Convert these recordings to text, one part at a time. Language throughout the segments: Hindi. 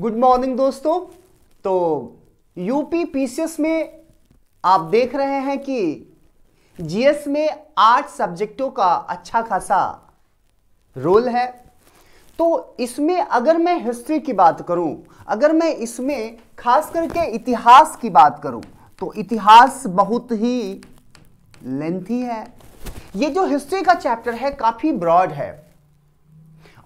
गुड मॉर्निंग दोस्तों तो यूपी पीसीएस में आप देख रहे हैं कि जीएस में आठ सब्जेक्टों का अच्छा खासा रोल है तो इसमें अगर मैं हिस्ट्री की बात करूं अगर मैं इसमें खास करके इतिहास की बात करूं तो इतिहास बहुत ही लेंथी है ये जो हिस्ट्री का चैप्टर है काफ़ी ब्रॉड है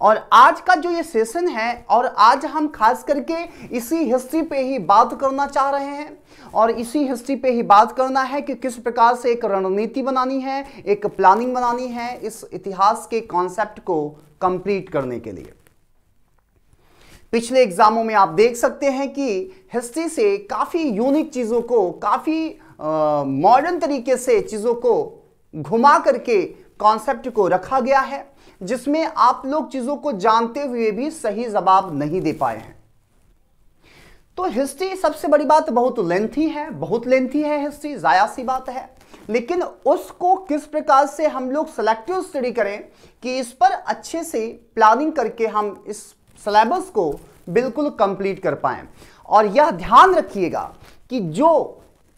और आज का जो ये सेशन है और आज हम खास करके इसी हिस्ट्री पे ही बात करना चाह रहे हैं और इसी हिस्ट्री पे ही बात करना है कि किस प्रकार से एक रणनीति बनानी है एक प्लानिंग बनानी है इस इतिहास के कॉन्सेप्ट को कंप्लीट करने के लिए पिछले एग्जामों में आप देख सकते हैं कि हिस्ट्री से काफ़ी यूनिक चीज़ों को काफ़ी मॉडर्न तरीके से चीज़ों को घुमा करके कॉन्सेप्ट को रखा गया है जिसमें आप लोग चीज़ों को जानते हुए भी सही जवाब नहीं दे पाए हैं तो हिस्ट्री सबसे बड़ी बात बहुत लेंथी है बहुत लेंथी है हिस्ट्री ज़ाया सी बात है लेकिन उसको किस प्रकार से हम लोग सेलेक्टिव स्टडी करें कि इस पर अच्छे से प्लानिंग करके हम इस सिलेबस को बिल्कुल कंप्लीट कर पाए और यह ध्यान रखिएगा कि जो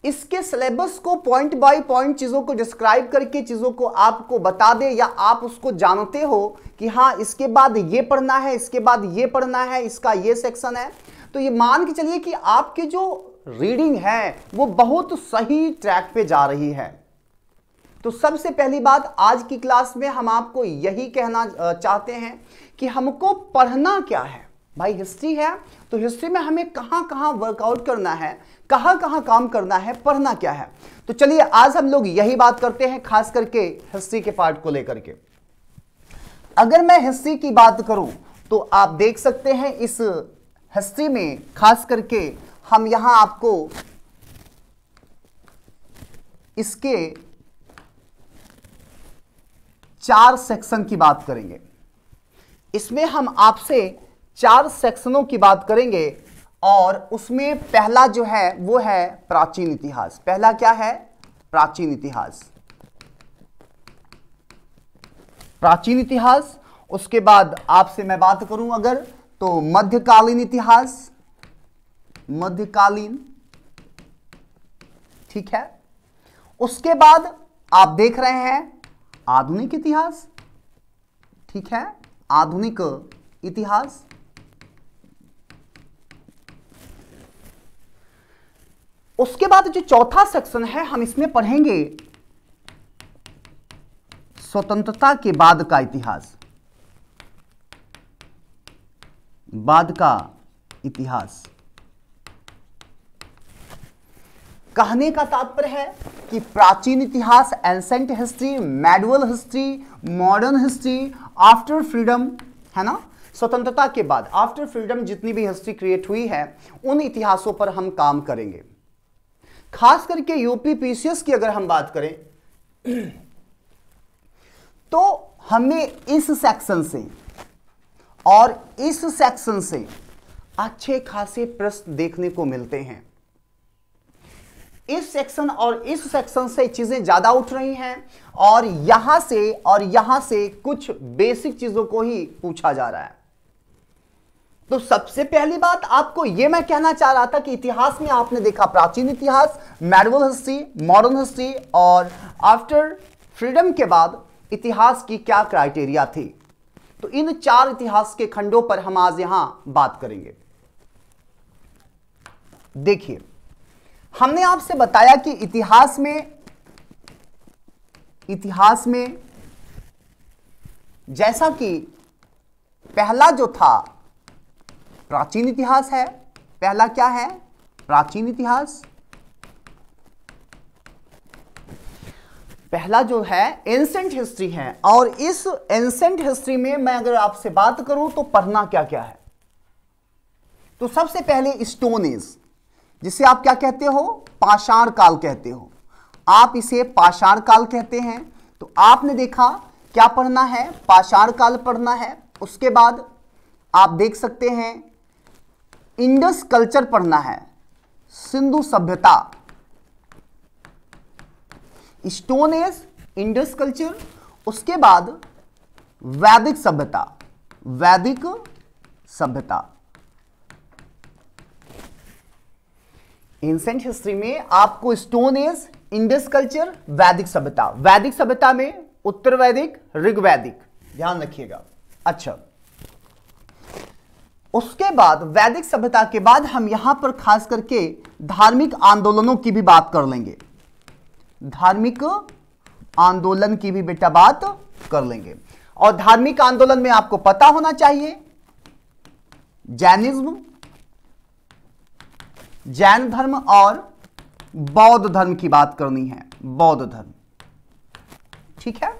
इसके सिलेबस को पॉइंट बाय पॉइंट चीज़ों को डिस्क्राइब करके चीज़ों को आपको बता दे या आप उसको जानते हो कि हाँ इसके बाद ये पढ़ना है इसके बाद ये पढ़ना है इसका ये सेक्शन है तो ये मान के चलिए कि आपकी जो रीडिंग है वो बहुत सही ट्रैक पे जा रही है तो सबसे पहली बात आज की क्लास में हम आपको यही कहना चाहते हैं कि हमको पढ़ना क्या है भाई हिस्ट्री है तो हिस्ट्री में हमें कहाँ कहाँ वर्कआउट करना है कहाँ कहाँ काम करना है पढ़ना क्या है तो चलिए आज हम लोग यही बात करते हैं खास करके हिस्ट्री के पार्ट को लेकर के अगर मैं हिस्ट्री की बात करूं तो आप देख सकते हैं इस हिस्ट्री में खास करके हम यहां आपको इसके चार सेक्शन की बात करेंगे इसमें हम आपसे चार सेक्शनों की बात करेंगे और उसमें पहला जो है वो है प्राचीन इतिहास पहला क्या है प्राचीन इतिहास प्राचीन इतिहास उसके बाद आपसे मैं बात करूं अगर तो मध्यकालीन इतिहास मध्यकालीन ठीक है उसके बाद आप देख रहे हैं आधुनिक इतिहास ठीक है आधुनिक इतिहास उसके बाद जो चौथा सेक्शन है हम इसमें पढ़ेंगे स्वतंत्रता के बाद का इतिहास बाद का इतिहास कहने का तात्पर्य है कि प्राचीन इतिहास ancient history medieval history modern history after freedom है ना स्वतंत्रता के बाद आफ्टर फ्रीडम जितनी भी हिस्ट्री क्रिएट हुई है उन इतिहासों पर हम काम करेंगे खास करके यूपी पीसीएस की अगर हम बात करें तो हमें इस सेक्शन से और इस सेक्शन से अच्छे खासे प्रश्न देखने को मिलते हैं इस सेक्शन और इस सेक्शन से चीजें ज्यादा उठ रही हैं और यहां से और यहां से कुछ बेसिक चीजों को ही पूछा जा रहा है तो सबसे पहली बात आपको यह मैं कहना चाह रहा था कि इतिहास में आपने देखा प्राचीन इतिहास मैरवल हिस्ट्री मॉडर्न हिस्ट्री और आफ्टर फ्रीडम के बाद इतिहास की क्या क्राइटेरिया थी तो इन चार इतिहास के खंडों पर हम आज यहां बात करेंगे देखिए हमने आपसे बताया कि इतिहास में इतिहास में जैसा कि पहला जो था प्राचीन इतिहास है पहला क्या है प्राचीन इतिहास पहला जो है एंसेंट हिस्ट्री है और इस एंसेंट हिस्ट्री में मैं अगर आपसे बात करूं तो पढ़ना क्या क्या है तो सबसे पहले स्टोन एज जिसे आप क्या कहते हो पाषाण काल कहते हो आप इसे पाषाण काल कहते हैं तो आपने देखा क्या पढ़ना है पाषाण काल पढ़ना है उसके बाद आप देख सकते हैं इंडस कल्चर पढ़ना है सिंधु सभ्यता स्टोन एज इंडस कल्चर उसके बाद वैदिक सभ्यता वैदिक सभ्यता एंसेंट हिस्ट्री में आपको स्टोन एज इंडस कल्चर वैदिक सभ्यता वैदिक सभ्यता में उत्तर वैदिक ऋग वैदिक ध्यान रखिएगा अच्छा उसके बाद वैदिक सभ्यता के बाद हम यहां पर खास करके धार्मिक आंदोलनों की भी बात कर लेंगे धार्मिक आंदोलन की भी बेटा बात कर लेंगे और धार्मिक आंदोलन में आपको पता होना चाहिए जैनिज्म जैन धर्म और बौद्ध धर्म की बात करनी है बौद्ध धर्म ठीक है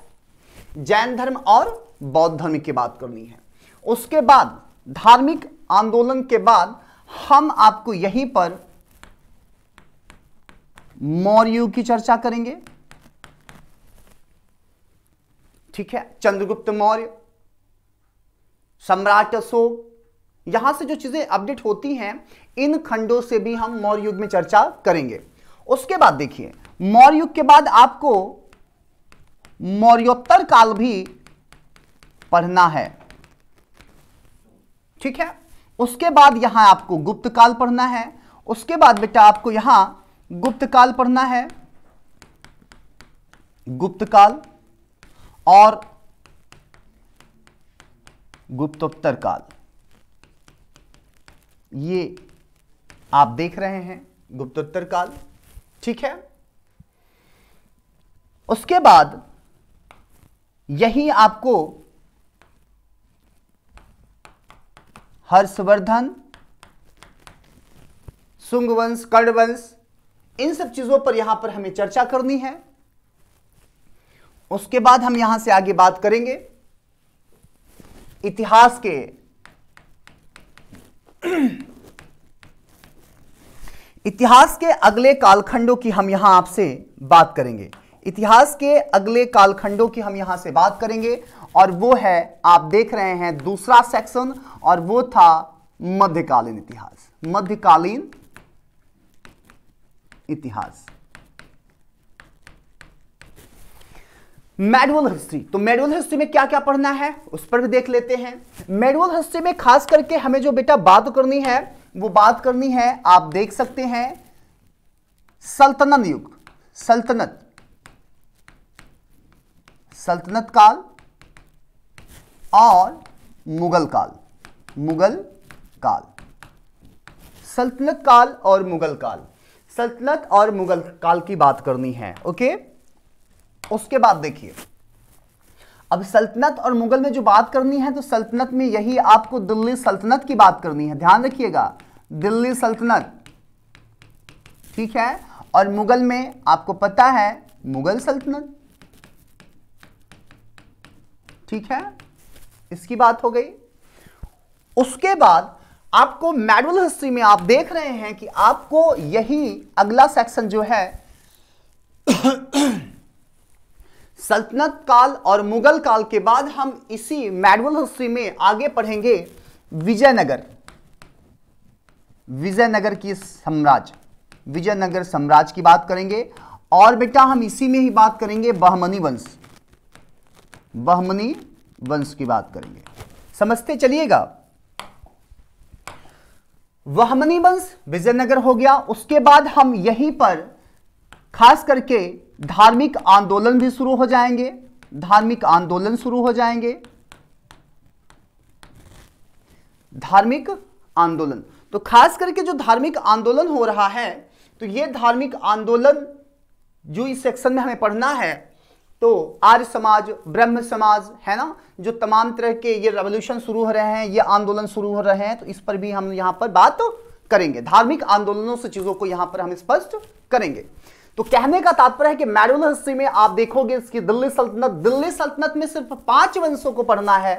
जैन धर्म और बौद्ध धर्म की बात करनी है उसके बाद धार्मिक आंदोलन के बाद हम आपको यहीं पर मौर्य की चर्चा करेंगे ठीक है चंद्रगुप्त मौर्य सम्राट अशोक यहां से जो चीजें अपडेट होती हैं इन खंडों से भी हम मौर्य युग में चर्चा करेंगे उसके बाद देखिए मौर्य युग के बाद आपको मौर्योत्तर काल भी पढ़ना है ठीक है उसके बाद यहां आपको गुप्त काल पढ़ना है उसके बाद बेटा आपको यहां गुप्त काल पढ़ना है गुप्त काल और गुप्तोत्तर काल ये आप देख रहे हैं गुप्तोत्तर काल ठीक है उसके बाद यही आपको हर्षवर्धन सुंगवंश वंश इन सब चीजों पर यहां पर हमें चर्चा करनी है उसके बाद हम यहां से आगे बात करेंगे इतिहास के इतिहास के अगले कालखंडों की हम यहां आपसे बात करेंगे इतिहास के अगले कालखंडों की हम यहां से बात करेंगे और वो है आप देख रहे हैं दूसरा सेक्शन और वो था मध्यकालीन इतिहास मध्यकालीन इतिहास मेडुअल हिस्ट्री तो मेडुअल हिस्ट्री में क्या क्या पढ़ना है उस पर भी देख लेते हैं मेडुअल हिस्ट्री में खास करके हमें जो बेटा बात करनी है वो बात करनी है आप देख सकते हैं सल्तनत युग सल्तनत सल्तनत काल और मुगल काल मुगल काल सल्तनत काल और मुगल काल सल्तनत और मुगल काल की बात करनी है ओके उसके बाद देखिए अब सल्तनत और मुगल में जो बात करनी है तो सल्तनत में यही आपको दिल्ली सल्तनत की बात करनी है ध्यान रखिएगा दिल्ली सल्तनत ठीक है और मुगल में आपको पता है मुगल सल्तनत ठीक है इसकी बात हो गई उसके बाद आपको मैनुअल हिस्ट्री में आप देख रहे हैं कि आपको यही अगला सेक्शन जो है सल्तनत काल और मुगल काल के बाद हम इसी मैनुअल हिस्ट्री में आगे पढ़ेंगे विजयनगर विजयनगर की साम्राज्य विजयनगर साम्राज्य की बात करेंगे और बेटा हम इसी में ही बात करेंगे बहमनी वंश बहमनी वंश की बात करेंगे समझते चलिएगा वहमनी वंश विजयनगर हो गया उसके बाद हम यहीं पर खास करके धार्मिक आंदोलन भी शुरू हो जाएंगे धार्मिक आंदोलन शुरू हो जाएंगे धार्मिक आंदोलन तो खास करके जो धार्मिक आंदोलन हो रहा है तो यह धार्मिक आंदोलन जो इस सेक्शन में हमें पढ़ना है तो आर्य समाज ब्रह्म समाज है ना जो तमाम तरह के ये रेवोल्यूशन शुरू हो रहे हैं ये आंदोलन शुरू हो रहे हैं तो इस पर भी हम यहाँ पर बात तो करेंगे धार्मिक आंदोलनों से चीज़ों को यहाँ पर हम स्पष्ट करेंगे तो कहने का तात्पर्य है कि मैडोल हिस्ट्री में आप देखोगे इसकी दिल्ली सल्तनत दिल्ली सल्तनत में सिर्फ पांच वंशों को पढ़ना है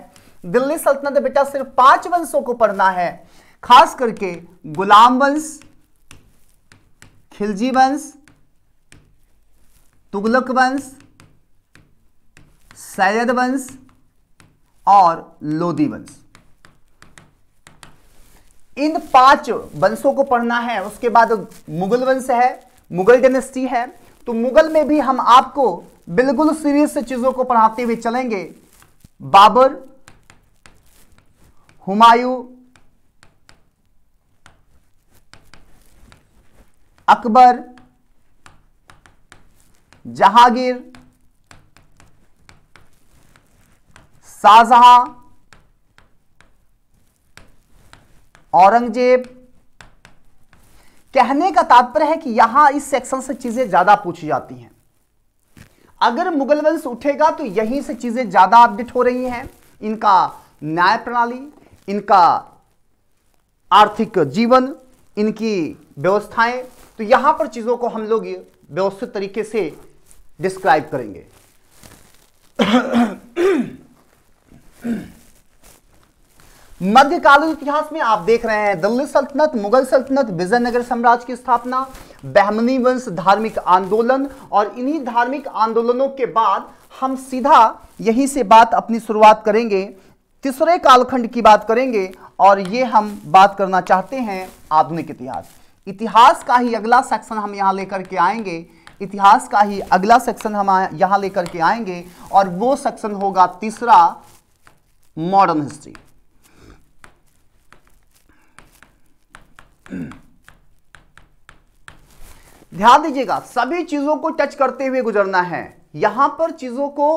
दिल्ली सल्तनत बेटा सिर्फ पांच वंशों को पढ़ना है खास करके गुलाम वंश खिलजी वंश तुगलक वंश सैयद वंश और लोदी वंश इन पांच वंशों को पढ़ना है उसके बाद मुगल वंश है मुगल डेनेस्टी है तो मुगल में भी हम आपको बिल्कुल सीरीज से चीजों को पढ़ाते हुए चलेंगे बाबर हुमायूं अकबर जहांगीर शाहजहां औरंगजेब कहने का तात्पर्य है कि यहां इस सेक्शन से चीजें ज्यादा पूछी जाती हैं अगर मुगल वंश उठेगा तो यहीं से चीजें ज्यादा अपडेट हो रही हैं इनका न्याय प्रणाली इनका आर्थिक जीवन इनकी व्यवस्थाएं तो यहां पर चीजों को हम लोग व्यवस्थित तरीके से डिस्क्राइब करेंगे मध्यकालीन इतिहास में आप देख रहे हैं दिल्ली सल्तनत मुगल सल्तनत विजयनगर साम्राज्य की स्थापना बहमनी वंश धार्मिक आंदोलन और इन्हीं धार्मिक आंदोलनों के बाद हम सीधा यहीं से बात अपनी शुरुआत करेंगे तीसरे कालखंड की बात करेंगे और ये हम बात करना चाहते हैं आधुनिक इतिहास इतिहास का ही अगला सेक्शन हम यहाँ लेकर के आएंगे इतिहास का ही अगला सेक्शन हम यहाँ लेकर के आएंगे और वो सेक्शन होगा तीसरा मॉडर्न हिस्ट्री ध्यान दीजिएगा सभी चीजों को टच करते हुए गुजरना है यहां पर चीजों को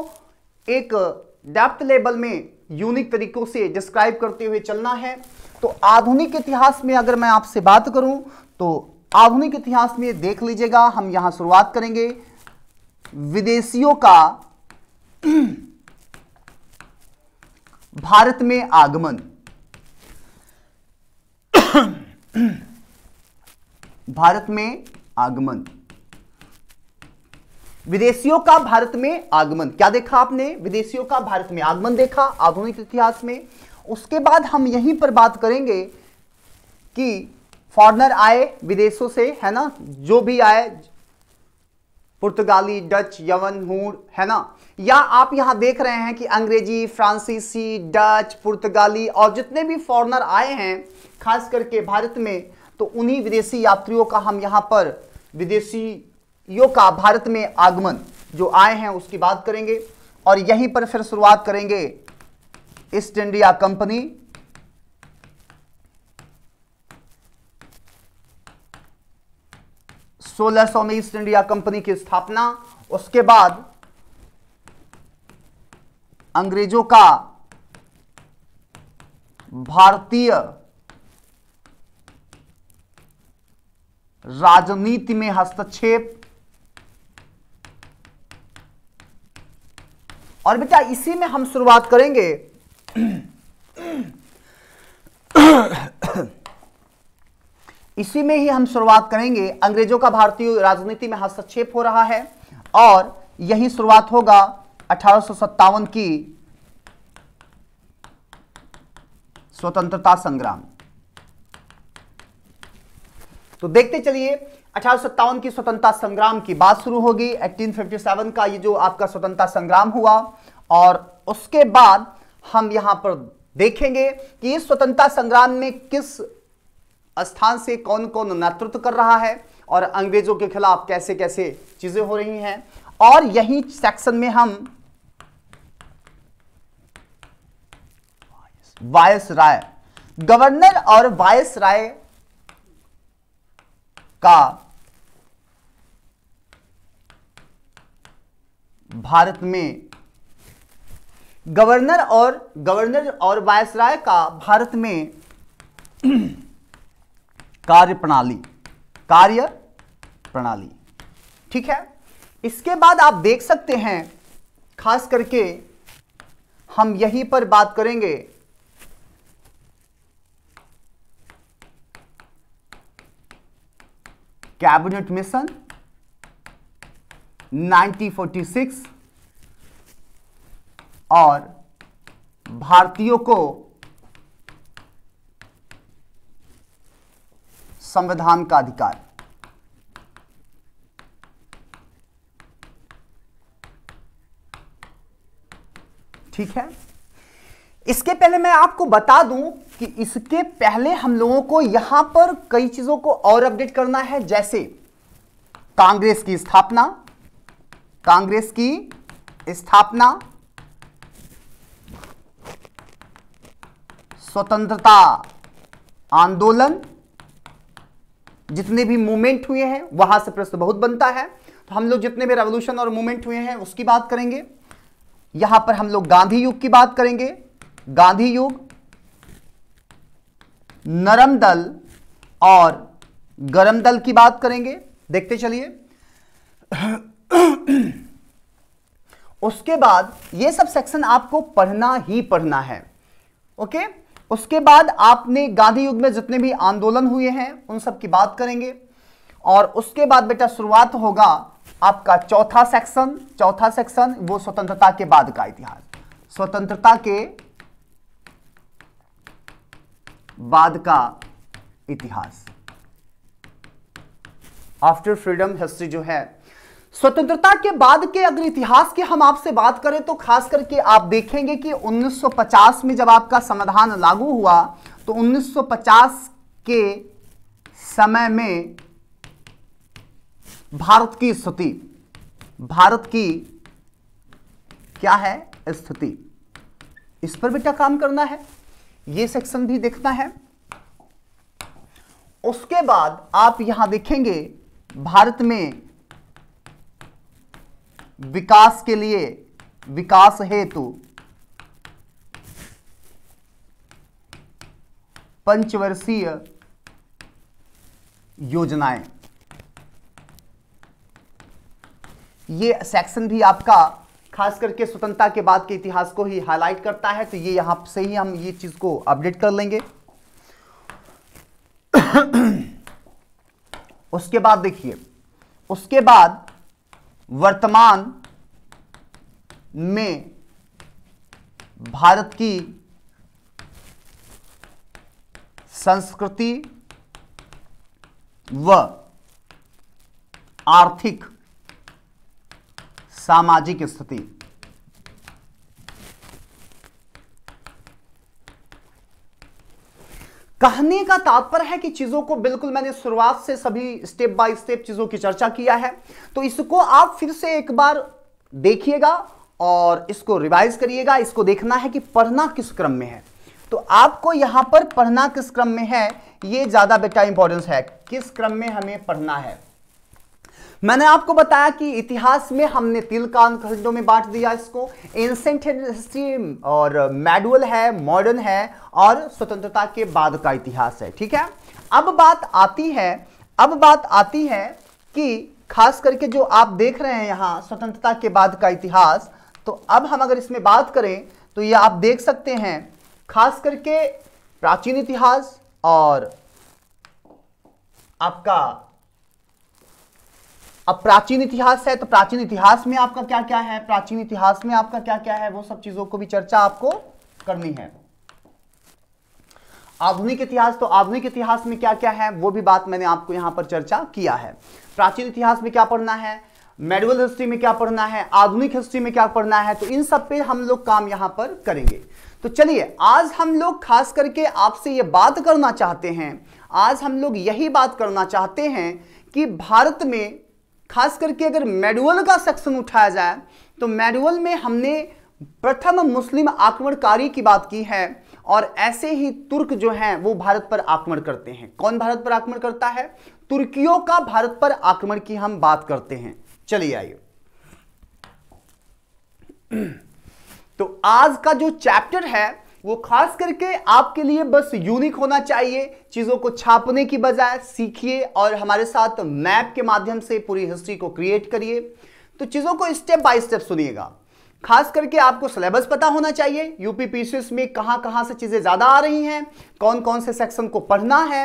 एक डेप्थ लेवल में यूनिक तरीकों से डिस्क्राइब करते हुए चलना है तो आधुनिक इतिहास में अगर मैं आपसे बात करूं तो आधुनिक इतिहास में देख लीजिएगा हम यहां शुरुआत करेंगे विदेशियों का भारत में आगमन भारत में आगमन विदेशियों का भारत में आगमन क्या देखा आपने विदेशियों का भारत में आगमन देखा आधुनिक इतिहास में उसके बाद हम यहीं पर बात करेंगे कि फॉरनर आए विदेशों से है ना जो भी आए पुर्तगाली डच यवन हूर है ना या आप यहां देख रहे हैं कि अंग्रेजी फ्रांसीसी डच पुर्तगाली और जितने भी फॉरनर आए हैं खास करके भारत में तो उन्हीं विदेशी यात्रियों का हम यहां पर विदेशियों का भारत में आगमन जो आए हैं उसकी बात करेंगे और यहीं पर फिर शुरुआत करेंगे ईस्ट इंडिया कंपनी सोलह सौ में ईस्ट इंडिया कंपनी की स्थापना उसके बाद अंग्रेजों का भारतीय राजनीति में हस्तक्षेप और बेटा इसी में हम शुरुआत करेंगे इसी में ही हम शुरुआत करेंगे अंग्रेजों का भारतीय राजनीति में हस्तक्षेप हो रहा है और यही शुरुआत होगा अठारह की स्वतंत्रता संग्राम तो देखते चलिए अठारह की स्वतंत्रता संग्राम की बात शुरू होगी 1857 का ये जो आपका स्वतंत्रता संग्राम हुआ और उसके बाद हम यहां पर देखेंगे कि इस स्वतंत्रता संग्राम में किस स्थान से कौन कौन नेतृत्व कर रहा है और अंग्रेजों के खिलाफ कैसे कैसे चीजें हो रही हैं और यही सेक्शन में हम वायस राय गवर्नर और वायस राय का भारत में गवर्नर और गवर्नर और वायस राय का भारत में कार्य प्रणाली कार्य प्रणाली ठीक है इसके बाद आप देख सकते हैं खास करके हम यहीं पर बात करेंगे कैबिनेट मिशन 1946 और भारतीयों को संविधान का अधिकार ठीक है इसके पहले मैं आपको बता दूं कि इसके पहले हम लोगों को यहां पर कई चीजों को और अपडेट करना है जैसे कांग्रेस की स्थापना कांग्रेस की स्थापना स्वतंत्रता आंदोलन जितने भी मूवमेंट हुए हैं वहां से प्रश्न बहुत बनता है तो हम लोग जितने भी रेवोल्यूशन और मूवमेंट हुए हैं उसकी बात करेंगे यहां पर हम लोग गांधी युग की बात करेंगे गांधी युग नरम दल और गरम दल की बात करेंगे देखते चलिए उसके बाद ये सब सेक्शन आपको पढ़ना ही पढ़ना है ओके उसके बाद आपने गांधी युग में जितने भी आंदोलन हुए हैं उन सब की बात करेंगे और उसके बाद बेटा शुरुआत होगा आपका चौथा सेक्शन चौथा सेक्शन वो स्वतंत्रता के बाद का इतिहास स्वतंत्रता के बाद का इतिहास आफ्टर फ्रीडम हिस्ट्री जो है स्वतंत्रता के बाद के अगर इतिहास की हम आपसे बात करें तो खास करके आप देखेंगे कि 1950 में जब आपका संविधान लागू हुआ तो 1950 के समय में भारत की स्थिति भारत की क्या है स्थिति इस पर बेटा काम करना है ये सेक्शन भी देखना है उसके बाद आप यहां देखेंगे भारत में विकास के लिए विकास हेतु पंचवर्षीय योजनाएं ये सेक्शन भी आपका खास करके स्वतंत्रता के बाद के इतिहास को ही हाईलाइट करता है तो ये यहां से ही हम ये चीज़ को अपडेट कर लेंगे उसके बाद देखिए उसके बाद वर्तमान में भारत की संस्कृति व आर्थिक सामाजिक स्थिति कहने का तात्पर्य है कि चीजों को बिल्कुल मैंने शुरुआत से सभी स्टेप बाय स्टेप चीजों की चर्चा किया है तो इसको आप फिर से एक बार देखिएगा और इसको रिवाइज करिएगा इसको देखना है कि पढ़ना किस क्रम में है तो आपको यहां पर पढ़ना किस क्रम में है यह ज्यादा बेटा इंपॉर्टेंस है किस क्रम में हमें पढ़ना है मैंने आपको बताया कि इतिहास में हमने तिल खंडों में बांट दिया इसको एंसेंट हिस्ट्री और मैडुअल है मॉडर्न है और स्वतंत्रता के बाद का इतिहास है ठीक है अब बात आती है अब बात आती है कि खास करके जो आप देख रहे हैं यहाँ स्वतंत्रता के बाद का इतिहास तो अब हम अगर इसमें बात करें तो ये आप देख सकते हैं खास करके प्राचीन इतिहास और आपका अब प्राचीन इतिहास है तो प्राचीन इतिहास में आपका क्या क्या है प्राचीन इतिहास में आपका क्या क्या है वो सब चीजों को भी चर्चा आपको करनी है आधुनिक इतिहास तो आधुनिक इतिहास में क्या क्या है वो भी बात मैंने आपको यहां पर चर्चा किया है प्राचीन इतिहास में क्या पढ़ना है मेडिवल हिस्ट्री में क्या पढ़ना है आधुनिक हिस्ट्री में क्या पढ़ना है तो इन सब पे हम लोग काम यहां पर करेंगे तो चलिए आज हम लोग खास करके आपसे ये बात करना चाहते हैं आज हम लोग यही बात करना चाहते हैं कि भारत में खास करके अगर मेडुअल का सेक्शन उठाया जाए तो मेडुअल में हमने प्रथम मुस्लिम आक्रमणकारी की बात की है और ऐसे ही तुर्क जो हैं वो भारत पर आक्रमण करते हैं कौन भारत पर आक्रमण करता है तुर्कियों का भारत पर आक्रमण की हम बात करते हैं चलिए आइए तो आज का जो चैप्टर है वो खास करके आपके लिए बस यूनिक होना चाहिए चीज़ों को छापने की बजाय सीखिए और हमारे साथ मैप के माध्यम से पूरी हिस्ट्री को क्रिएट करिए तो चीज़ों को स्टेप बाय स्टेप सुनिएगा खास करके आपको सिलेबस पता होना चाहिए यूपी पीसीएस में कहाँ कहाँ से चीज़ें ज़्यादा आ रही हैं कौन कौन से सेक्शन को पढ़ना है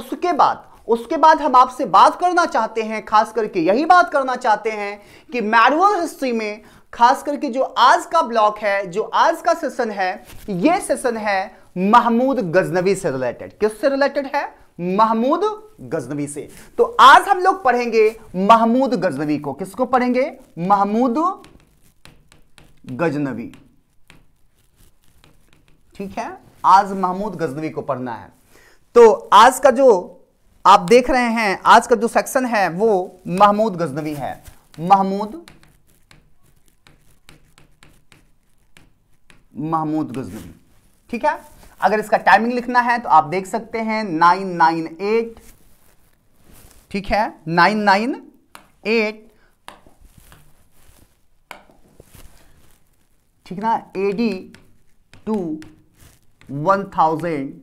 उसके बाद उसके बाद हम आपसे बात करना चाहते हैं खास करके यही बात करना चाहते हैं कि मैनुअल हिस्ट्री में खास करके जो आज का ब्लॉक है जो आज का सेशन है ये सेशन है महमूद गजनवी से रिलेटेड किससे रिलेटेड है महमूद गजनवी से तो आज हम लोग पढ़ेंगे महमूद गजनवी को किसको पढ़ेंगे महमूद गजनवी ठीक है आज महमूद गजनवी को पढ़ना है तो आज का जो आप देख रहे हैं आज का जो सेक्शन है वो महमूद गजनवी है महमूद महमूद गजनवी ठीक है अगर इसका टाइमिंग लिखना है तो आप देख सकते हैं नाइन नाइन एट ठीक है नाइन नाइन एट ठीक ना AD two one thousand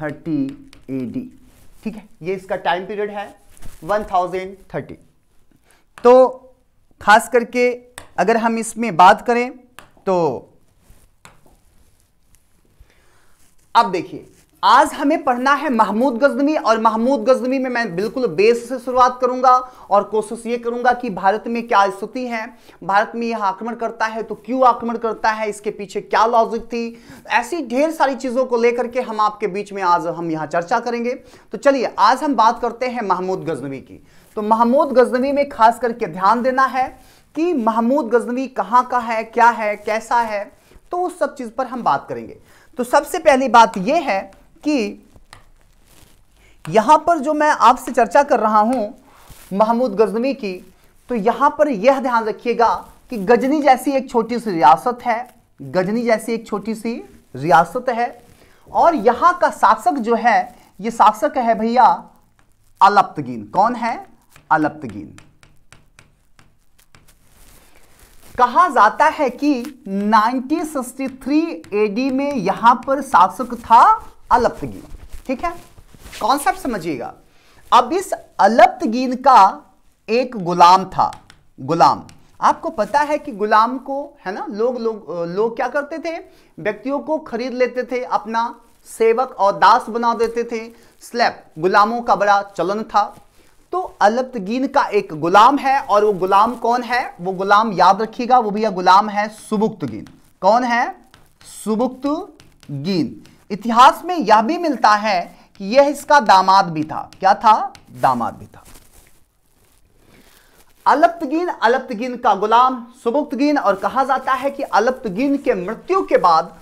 thirty AD ठीक है ये इसका टाइम पीरियड है वन थाउजेंड थर्टी तो खास करके अगर हम इसमें बात करें तो अब देखिए आज हमें पढ़ना है महमूद गजनवी और महमूद गजनवी में मैं बिल्कुल बेस से शुरुआत करूंगा और कोशिश ये करूंगा कि भारत में क्या स्थिति है भारत में यह आक्रमण करता है तो क्यों आक्रमण करता है इसके पीछे क्या लॉजिक थी ऐसी ढेर सारी चीज़ों को लेकर के हम आपके बीच में आज हम यहाँ चर्चा करेंगे तो चलिए आज हम बात करते हैं महमूद गजनवी की तो महमूद गजनवी में खास करके ध्यान देना है कि महमूद गजनवी कहाँ का है क्या है कैसा है तो उस सब चीज़ पर हम बात करेंगे तो सबसे पहली बात यह है कि यहां पर जो मैं आपसे चर्चा कर रहा हूं महमूद गजनवी की तो यहां पर यह ध्यान रखिएगा कि गजनी जैसी एक छोटी सी रियासत है गजनी जैसी एक छोटी सी रियासत है और यहां का शासक जो है ये शासक है भैया अलप्तगीन कौन है अलप्तगीन कहा जाता है कि 1963 एडी में यहां पर शासक था अलप्तगीन ठीक है कॉन्सेप्ट समझिएगा अब इस अलप्तगीन का एक गुलाम था गुलाम आपको पता है कि गुलाम को है ना लोग लोग लोग क्या करते थे व्यक्तियों को खरीद लेते थे अपना सेवक और दास बना देते थे स्लैब गुलामों का बड़ा चलन था तो अलप्तगीन का एक गुलाम है और वो गुलाम कौन है वो गुलाम याद रखिएगा वो भैया गुलाम है सुबुक्तगीन कौन है सुबुक्तगीन इतिहास में यह भी मिलता है कि यह इसका दामाद भी था क्या था दामाद भी था अलप्तगीन अलप्तगीन का गुलाम सुबुक्तगीन और कहा जाता है कि अलप्तगीन के मृत्यु के बाद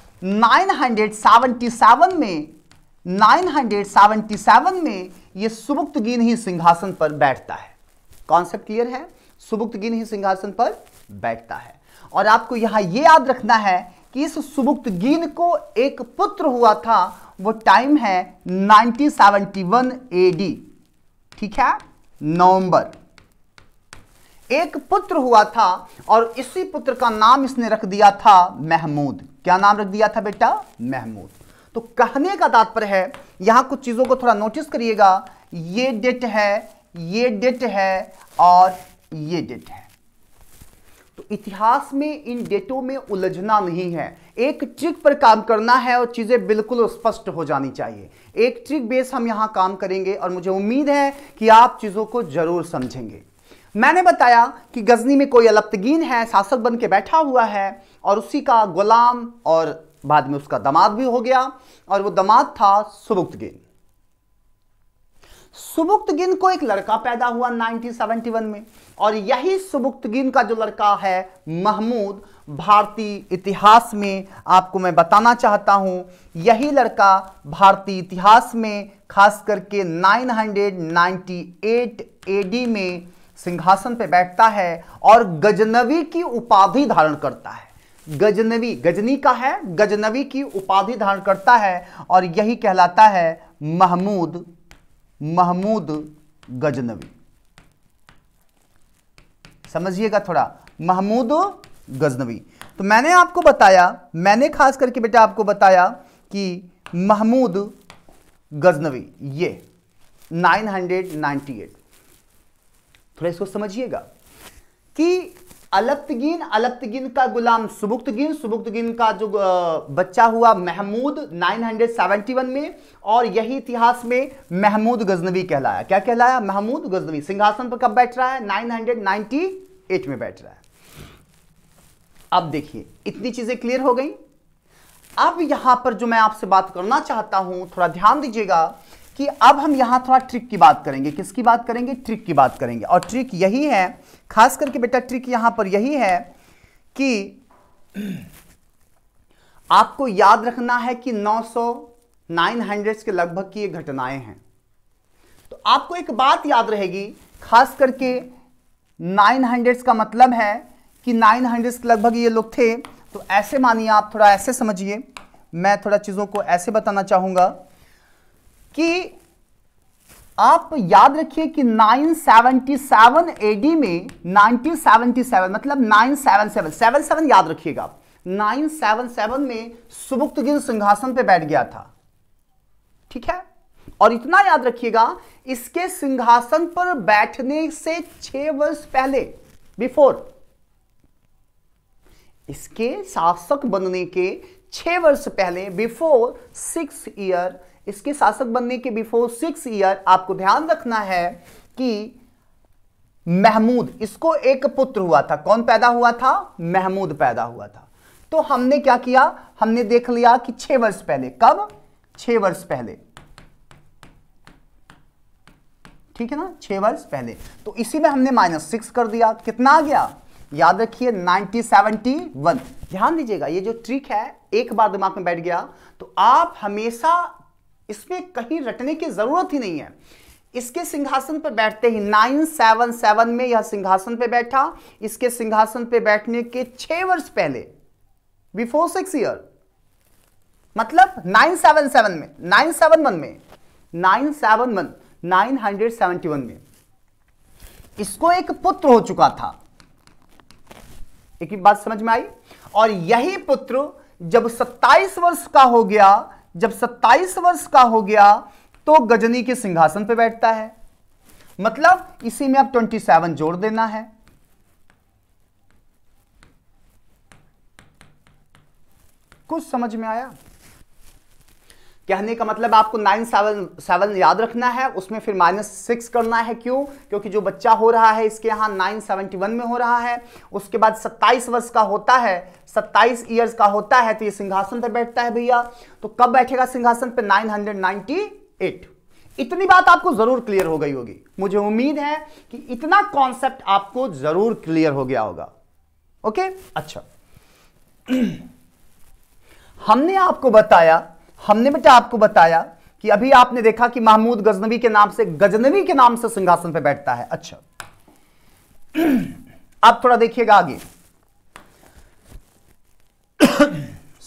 977 में 977 में ये गिन ही सिंहासन पर बैठता है कॉन्सेप्ट क्लियर है गिन ही सिंहासन पर बैठता है और आपको यहां यह याद रखना है कि इस गिन को एक पुत्र हुआ था वो टाइम है 1971 एडी ठीक है नवंबर एक पुत्र हुआ था और इसी पुत्र का नाम इसने रख दिया था महमूद क्या नाम रख दिया था बेटा महमूद तो कहने का तात्पर्य है यहां कुछ चीजों को थोड़ा नोटिस करिएगा ये डेट है ये डेट है और ये डेट है तो इतिहास में इन डेटों में उलझना नहीं है एक ट्रिक पर काम करना है और चीज़ें बिल्कुल स्पष्ट हो जानी चाहिए एक ट्रिक बेस हम यहां काम करेंगे और मुझे उम्मीद है कि आप चीज़ों को ज़रूर समझेंगे मैंने बताया कि गजनी में कोई अलप्तगीन है शासक बन के बैठा हुआ है और उसी का गुलाम और बाद में उसका दमाद भी हो गया और वो दमाद था सुबुक्त गिन सुबुक्त गिन को एक लड़का पैदा हुआ 1971 में और यही सुबुक्त गिन का जो लड़का है महमूद भारतीय इतिहास में आपको मैं बताना चाहता हूं यही लड़का भारतीय इतिहास में खास करके 998 एडी में सिंहासन पर बैठता है और गजनवी की उपाधि धारण करता है गजनवी गजनी का है गजनवी की उपाधि धारण करता है और यही कहलाता है महमूद महमूद गजनवी समझिएगा थोड़ा महमूद गजनवी तो मैंने आपको बताया मैंने खास करके बेटा आपको बताया कि महमूद गजनवी ये 998 थोड़ा इसको समझिएगा कि अलप्तगीन अलप्तगीन का गुलाम सुबुक्तगीन सुबुक्तगीन का जो बच्चा हुआ महमूद 971 में और यही इतिहास में महमूद गजनवी कहलाया क्या कहलाया महमूद गजनवी सिंहासन पर कब बैठ रहा है 998 में बैठ रहा है अब देखिए इतनी चीजें क्लियर हो गई अब यहां पर जो मैं आपसे बात करना चाहता हूं थोड़ा ध्यान दीजिएगा कि अब हम यहां थोड़ा ट्रिक की बात करेंगे किसकी बात करेंगे ट्रिक की बात करेंगे और ट्रिक यही है खास करके बेटा ट्रिक यहां पर यही है कि आपको याद रखना है कि 900 900 के लगभग की ये घटनाएं हैं तो आपको एक बात याद रहेगी खास करके 900 का मतलब है कि 900 के लगभग ये लोग थे तो ऐसे मानिए आप थोड़ा ऐसे समझिए मैं थोड़ा चीज़ों को ऐसे बताना चाहूंगा कि आप याद रखिए कि 977 एडी में 1977 मतलब 977 77 याद रखिएगा 977 में सुबुक्तगिन सिंहासन पे बैठ गया था ठीक है और इतना याद रखिएगा इसके सिंहासन पर बैठने से छह वर्ष पहले बिफोर इसके शासक बनने के छह वर्ष पहले बिफोर सिक्स ईयर इसके शासक बनने के बिफोर सिक्स ईयर आपको ध्यान रखना है कि महमूद इसको एक पुत्र हुआ था कौन पैदा हुआ था महमूद पैदा हुआ था तो हमने क्या किया हमने देख लिया कि छह वर्ष पहले कब छह वर्ष पहले ठीक है ना छह वर्ष पहले तो इसी में हमने माइनस सिक्स कर दिया कितना आ गया याद रखिए वन ध्यान दीजिएगा ये जो ट्रिक है एक बार दिमाग में बैठ गया तो आप हमेशा इसमें कहीं रटने की जरूरत ही नहीं है इसके सिंहासन पर बैठते ही नाइन सेवन सेवन में यह सिंहासन पर बैठा इसके सिंहासन पर बैठने के छह वर्ष पहले बिफोर सिक्स ईयर मतलब सेवन में नाइन सेवन वन में nine nine seven one hundred seventy one में इसको एक पुत्र हो चुका था एक बात समझ में आई और यही पुत्र जब सत्ताईस वर्ष का हो गया जब 27 वर्ष का हो गया तो गजनी के सिंहासन पर बैठता है मतलब इसी में आप 27 जोड़ देना है कुछ समझ में आया कहने का मतलब आपको नाइन सेवन सेवन याद रखना है उसमें फिर माइनस सिक्स करना है क्यों क्योंकि जो बच्चा हो रहा है इसके यहाँ नाइन सेवेंटी वन में हो रहा है उसके बाद सत्ताईस वर्ष का होता है सत्ताईस ईयर्स का होता है तो ये सिंहासन पर बैठता है भैया तो कब बैठेगा सिंहासन पर नाइन हंड्रेड एट इतनी बात आपको जरूर क्लियर हो गई होगी मुझे उम्मीद है कि इतना कॉन्सेप्ट आपको जरूर क्लियर हो गया होगा ओके अच्छा हमने आपको बताया हमने बेटा आपको बताया कि अभी आपने देखा कि महमूद गजनवी के नाम से गजनवी के नाम से सिंहासन पर बैठता है अच्छा आप थोड़ा देखिएगा आगे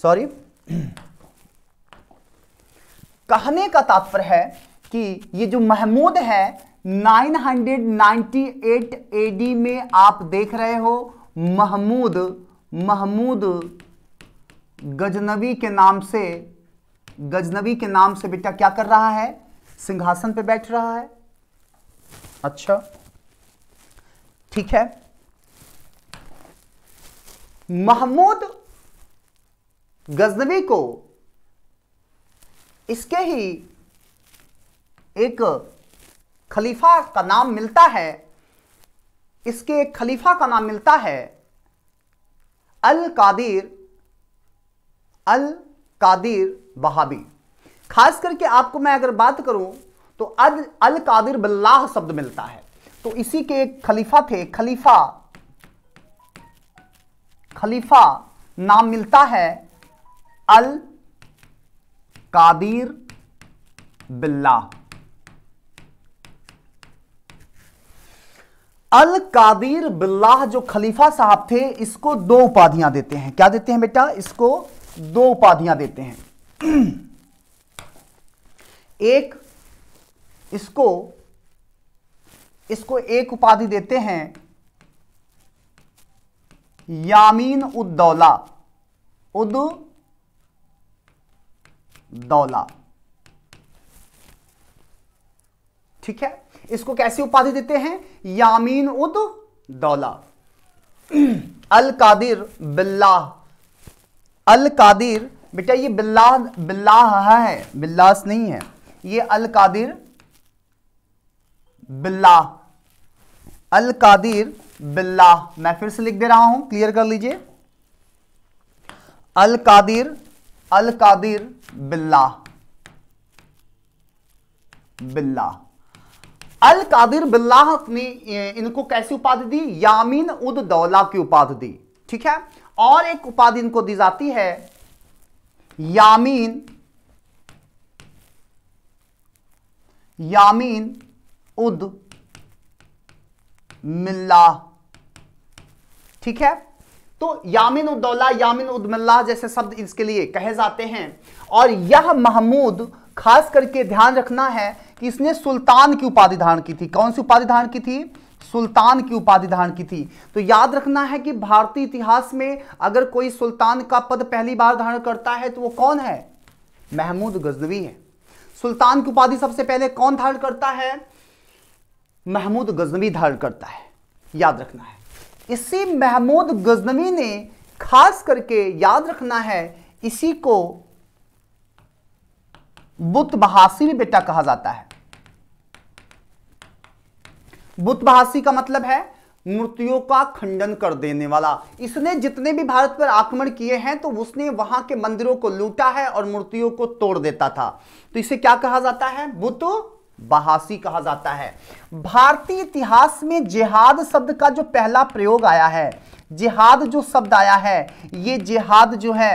सॉरी कहने का तात्पर्य है कि ये जो महमूद है 998 एडी में आप देख रहे हो महमूद महमूद गजनवी के नाम से गजनवी के नाम से बेटा क्या कर रहा है सिंहासन पे बैठ रहा है अच्छा ठीक है महमूद गजनवी को इसके ही एक खलीफा का नाम मिलता है इसके एक खलीफा का नाम मिलता है अल कादिर अल कादिर वहाबी खास करके आपको मैं अगर बात करूं तो अद अल कादिर बल्लाह शब्द मिलता है तो इसी के एक खलीफा थे खलीफा खलीफा नाम मिलता है अल कादिर बिल्लाह अल कादिर बिल्लाह जो खलीफा साहब थे इसको दो उपाधियां देते हैं क्या देते हैं बेटा इसको दो उपाधियां देते हैं एक इसको इसको एक उपाधि देते हैं यामीन उद्दौला उद दौला ठीक है इसको कैसी उपाधि देते हैं यामीन उद दौला अल कादिर बिल्ला अल कादिर बेटा ये बिल्ला बिल्लाह है बिल्लास नहीं है ये अल कादिर बिल्ला अल कादिर बिल्ला मैं फिर से लिख दे रहा हूं क्लियर कर लीजिए अल कादिर अल कादिर बिल्ला बिल्ला अल कादिर बिल्लाह ने इनको कैसी उपाधि दी यामीन उद दौला की उपाधि दी ठीक है और एक उपाधि इनको दी जाती है यामीन यामीन उद मिल्ला ठीक है तो यामिन उद्दौला यामिन उदमिल्ला जैसे शब्द इसके लिए कहे जाते हैं और यह महमूद खास करके ध्यान रखना है कि इसने सुल्तान की उपाधि धारण की थी कौन सी उपाधि धारण की थी सुल्तान की उपाधि धारण की थी तो याद रखना है कि भारतीय इतिहास में अगर कोई सुल्तान का पद पहली बार धारण करता है तो वो कौन है महमूद गजनवी है सुल्तान की उपाधि सबसे पहले कौन धारण करता है महमूद गजनवी धारण करता है याद रखना है इसी महमूद गजनवी ने खास करके याद रखना है इसी को बुत बहासी भी बेटा कहा जाता है बुतभाषी का मतलब है मूर्तियों का खंडन कर देने वाला इसने जितने भी भारत पर आक्रमण किए हैं तो उसने वहां के मंदिरों को लूटा है और मूर्तियों को तोड़ देता था तो इसे क्या कहा जाता है बुत बहासी कहा जाता है भारतीय इतिहास में जिहाद शब्द का जो पहला प्रयोग आया है जिहाद जो शब्द आया है ये जिहाद जो है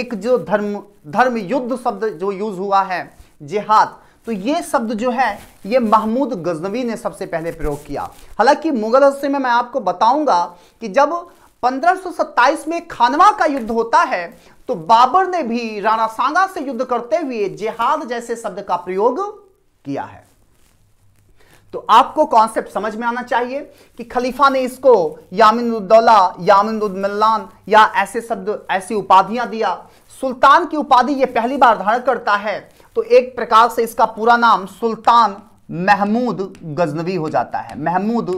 एक जो धर्म धर्म युद्ध शब्द जो यूज हुआ है जिहाद तो ये शब्द जो है ये महमूद गजनवी ने सबसे पहले प्रयोग किया हालांकि मुगल हिस्से में मैं आपको बताऊंगा कि जब 1527 में खानवा का युद्ध होता है तो बाबर ने भी राणा सांगा से युद्ध करते हुए जिहाद जैसे शब्द का प्रयोग किया है तो आपको कॉन्सेप्ट समझ में आना चाहिए कि खलीफा ने इसको यामिनुद्दौला यामिनुद्मिल्लान या ऐसे शब्द ऐसी उपाधियां दिया सुल्तान की उपाधि यह पहली बार धारण करता है तो एक प्रकार से इसका पूरा नाम सुल्तान महमूद गजनवी हो जाता है महमूद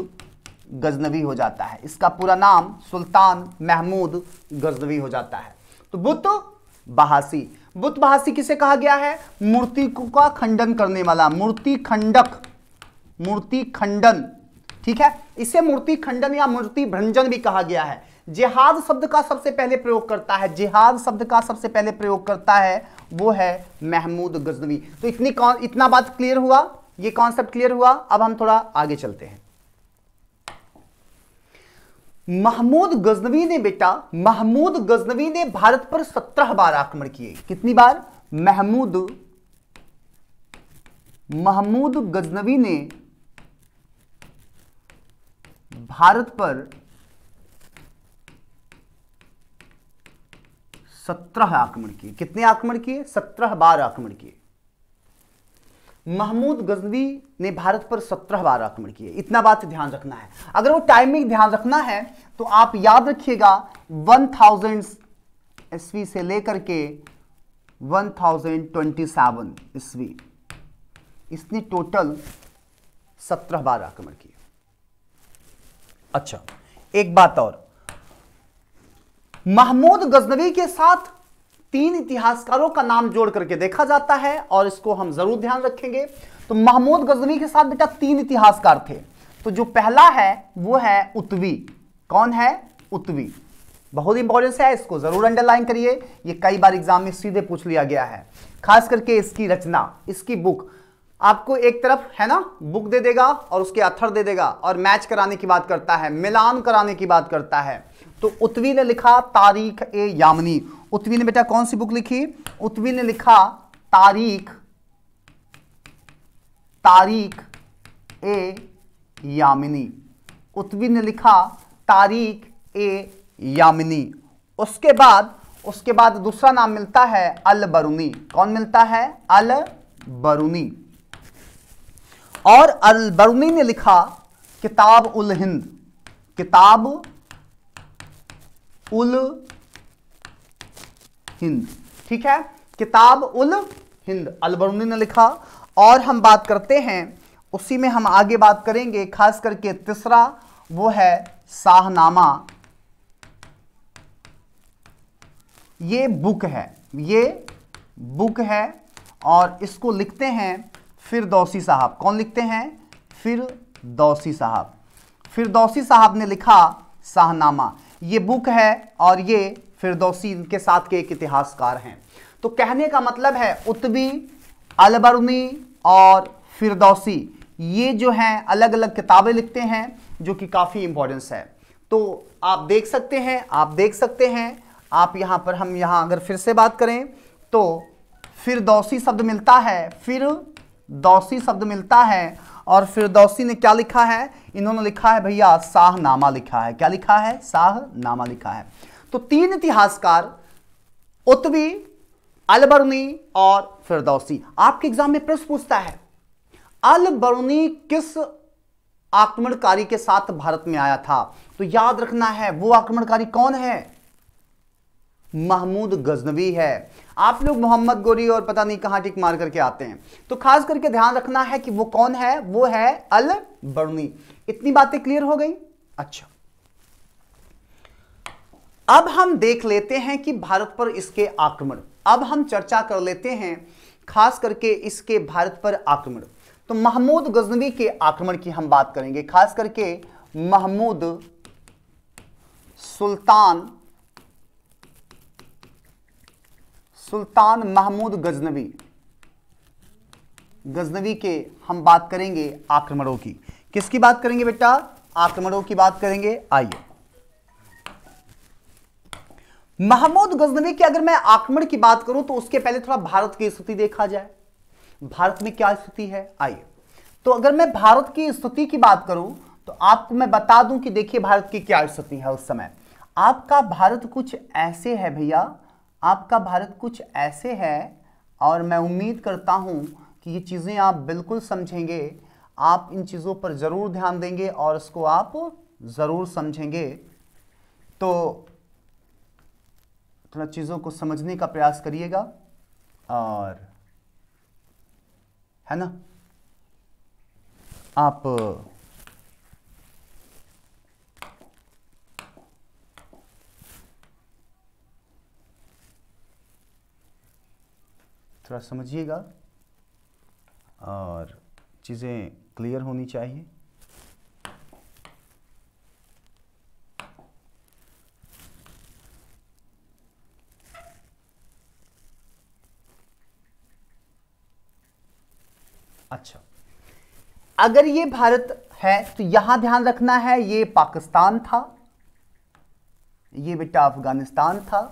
गजनवी हो जाता है इसका पूरा नाम सुल्तान महमूद गजनवी हो जाता है तो बुत बहासी बुत बहासी किसे कहा गया है मूर्ति का खंडन करने वाला मूर्ति खंडक मूर्ति खंडन ठीक है इसे मूर्ति खंडन या मूर्ति भ्रंजन भी कहा गया है जिहाद शब्द का सबसे पहले प्रयोग करता है जिहाद शब्द का सबसे पहले प्रयोग करता है वो है महमूद गजनवी तो इतनी कौन इतना बात क्लियर हुआ ये कॉन्सेप्ट क्लियर हुआ अब हम थोड़ा आगे चलते हैं महमूद गजनवी ने बेटा महमूद गजनवी ने भारत पर सत्रह बार आक्रमण किए कितनी बार महमूद महमूद गजनवी ने भारत पर सत्रह आक्रमण किए कितने आक्रमण किए सत्रह बार आक्रमण किए महमूद गजनवी ने भारत पर सत्रह बार आक्रमण किए इतना बात ध्यान रखना है अगर वो टाइमिंग ध्यान रखना है तो आप याद रखिएगा वन थाउजेंड ईस्वी से लेकर के वन थाउजेंड ट्वेंटी सेवन ईस्वी इसने टोटल सत्रह बार आक्रमण किए अच्छा एक बात और महमूद गजनवी के साथ तीन इतिहासकारों का नाम जोड़ करके देखा जाता है और इसको हम जरूर ध्यान रखेंगे तो महमूद गजनवी के साथ बेटा तीन इतिहासकार थे तो जो पहला है वो है उतवी कौन है उत्वी बहुत इंपॉर्टेंस है इसको जरूर अंडरलाइन करिए ये कई बार एग्जाम में सीधे पूछ लिया गया है खास करके इसकी रचना इसकी बुक आपको एक तरफ है ना बुक दे देगा और उसके अथर दे देगा और मैच कराने की बात करता है मिलान कराने की बात करता है तो उत्वी ने लिखा तारीख ए यामनी उत्वी ने बेटा कौन सी बुक लिखी उत्वी ने लिखा तारीख तारीख ए यामिनी उत्वी ने लिखा तारीख ए यामिनी उसके बाद उसके बाद दूसरा नाम मिलता है अल बरूनी कौन मिलता है अल बरूनी और अल बरूनी ने लिखा किताब उल हिंद किताब उल हिंद ठीक है किताब उल हिंद अलबरूनी ने लिखा और हम बात करते हैं उसी में हम आगे बात करेंगे खास करके तीसरा वो है शाहनामा ये बुक है ये बुक है और इसको लिखते हैं फिर दौसी साहब कौन लिखते हैं फिर दौसी साहब फिर दौसी साहब ने लिखा शाहनामा ये बुक है और ये फिरदौसी इनके साथ के एक इतिहासकार हैं तो कहने का मतलब है उत्वी अलबरनी और फिरदौसी ये जो हैं अलग अलग किताबें लिखते हैं जो कि काफ़ी इम्पोर्टेंस है तो आप देख सकते हैं आप देख सकते हैं आप यहाँ पर हम यहाँ अगर फिर से बात करें तो फिर दौसी शब्द मिलता है फिर दौसी शब्द मिलता है और फिरदौसी ने क्या लिखा है इन्होंने लिखा है भैया शाहनामा लिखा है क्या लिखा है शाहनामा लिखा है तो तीन इतिहासकार उतवी अलबरुनी और फिरदौसी आपके एग्जाम में प्रश्न पूछता है अलबरुनी किस आक्रमणकारी के साथ भारत में आया था तो याद रखना है वो आक्रमणकारी कौन है महमूद गजनवी है आप लोग मोहम्मद गोरी और पता नहीं कहाँ टिक मार करके आते हैं तो खास करके ध्यान रखना है कि वो कौन है वो है अल बर्नी इतनी बातें क्लियर हो गई अच्छा अब हम देख लेते हैं कि भारत पर इसके आक्रमण अब हम चर्चा कर लेते हैं खास करके इसके भारत पर आक्रमण तो महमूद गजनवी के आक्रमण की हम बात करेंगे खास करके महमूद सुल्तान सुल्तान महमूद गजनवी गजनवी के हम बात करेंगे आक्रमणों की किसकी बात करेंगे बेटा आक्रमणों की बात करेंगे आइए महमूद गजनवी के अगर मैं आक्रमण की बात करूं तो उसके पहले थोड़ा भारत की स्थिति देखा जाए भारत में क्या स्थिति है आइए तो अगर मैं भारत की स्थिति की बात करूं तो आपको मैं बता दूं कि देखिए भारत की क्या स्थिति है उस समय आपका भारत कुछ ऐसे है भैया आपका भारत कुछ ऐसे है और मैं उम्मीद करता हूँ कि ये चीज़ें आप बिल्कुल समझेंगे आप इन चीज़ों पर ज़रूर ध्यान देंगे और इसको आप ज़रूर समझेंगे तो थोड़ा चीज़ों को समझने का प्रयास करिएगा और है ना आप थोड़ा समझिएगा और चीज़ें क्लियर होनी चाहिए अच्छा अगर ये भारत है तो यहां ध्यान रखना है ये पाकिस्तान था ये बेटा अफगानिस्तान था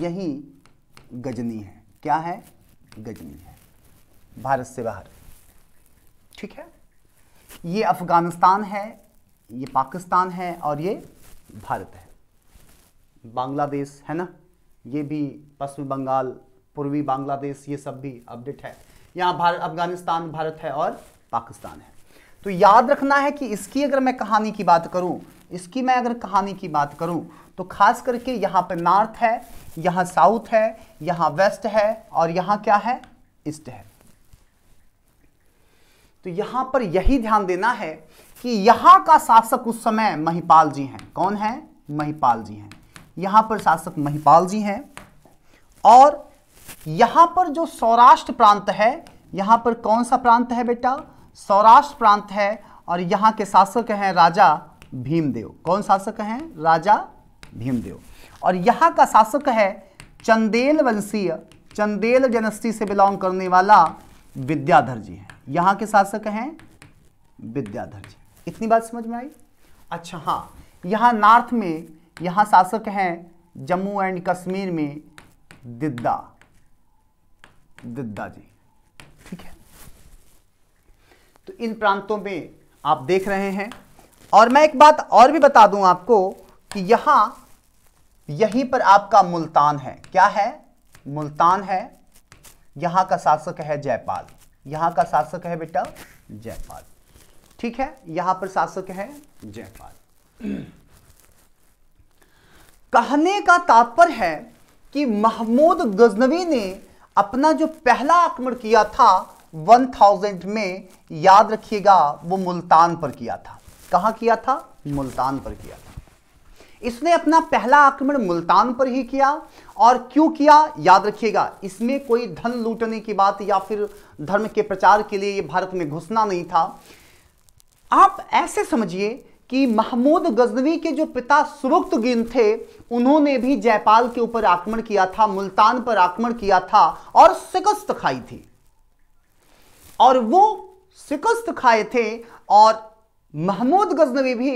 यही गजनी है क्या है गजनी है भारत से बाहर ठीक है ये अफगानिस्तान है ये पाकिस्तान है और ये भारत है बांग्लादेश है ना ये भी पश्चिम बंगाल पूर्वी बांग्लादेश ये सब भी अपडेट है यहाँ भारत अफगानिस्तान भारत है और पाकिस्तान है तो याद रखना है कि इसकी अगर मैं कहानी की बात करूं इसकी मैं अगर कहानी की बात करूं तो खास करके यहां पे नॉर्थ है यहां साउथ है यहां वेस्ट है और यहां क्या है ईस्ट है तो यहां पर यही ध्यान देना है कि यहां का शासक उस समय महिपाल जी हैं कौन है महिपाल जी हैं यहां पर शासक महिपाल जी हैं और यहां पर जो सौराष्ट्र प्रांत है यहां पर कौन सा प्रांत है बेटा सौराष्ट्र प्रांत है और यहाँ के शासक हैं राजा भीमदेव कौन शासक हैं राजा भीमदेव और यहाँ का शासक है चंदेल वंशीय चंदेल जनस्ती से बिलोंग करने वाला विद्याधर जी हैं यहाँ के शासक हैं विद्याधर जी इतनी बात समझ में आई अच्छा हाँ यहाँ नॉर्थ में यहाँ शासक हैं जम्मू एंड कश्मीर में दिद्दा दिद्दा जी तो इन प्रांतों में आप देख रहे हैं और मैं एक बात और भी बता दूं आपको कि यहां यहीं पर आपका मुल्तान है क्या है मुल्तान है यहां का शासक है जयपाल यहां का शासक है बेटा जयपाल ठीक है यहां पर शासक है जयपाल कहने का तात्पर्य है कि महमूद गजनवी ने अपना जो पहला आक्रमण किया था 1000 में याद रखिएगा वो मुल्तान पर किया था कहा किया था मुल्तान पर किया था इसने अपना पहला आक्रमण मुल्तान पर ही किया और क्यों किया याद रखिएगा इसमें कोई धन लूटने की बात या फिर धर्म के प्रचार के लिए भारत में घुसना नहीं था आप ऐसे समझिए कि महमूद गजनवी के जो पिता सुरुक्त गिन थे उन्होंने भी जयपाल के ऊपर आक्रमण किया था मुल्तान पर आक्रमण किया था और शिकस्त खाई थी और वो शिकस्त खाए थे और महमूद गजनवी भी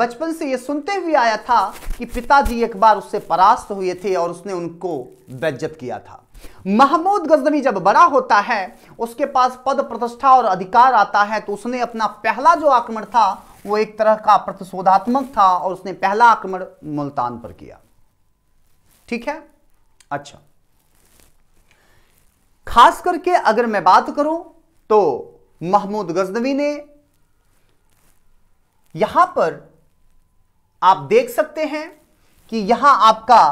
बचपन से ये सुनते हुए आया था कि पिताजी एक बार उससे परास्त हुए थे और उसने उनको बेज्जत किया था महमूद गजनवी जब बड़ा होता है उसके पास पद प्रतिष्ठा और अधिकार आता है तो उसने अपना पहला जो आक्रमण था वो एक तरह का प्रतिशोधात्मक था और उसने पहला आक्रमण मुल्तान पर किया ठीक है अच्छा खास करके अगर मैं बात करूं तो महमूद गजनवी ने यहां पर आप देख सकते हैं कि यहां आपका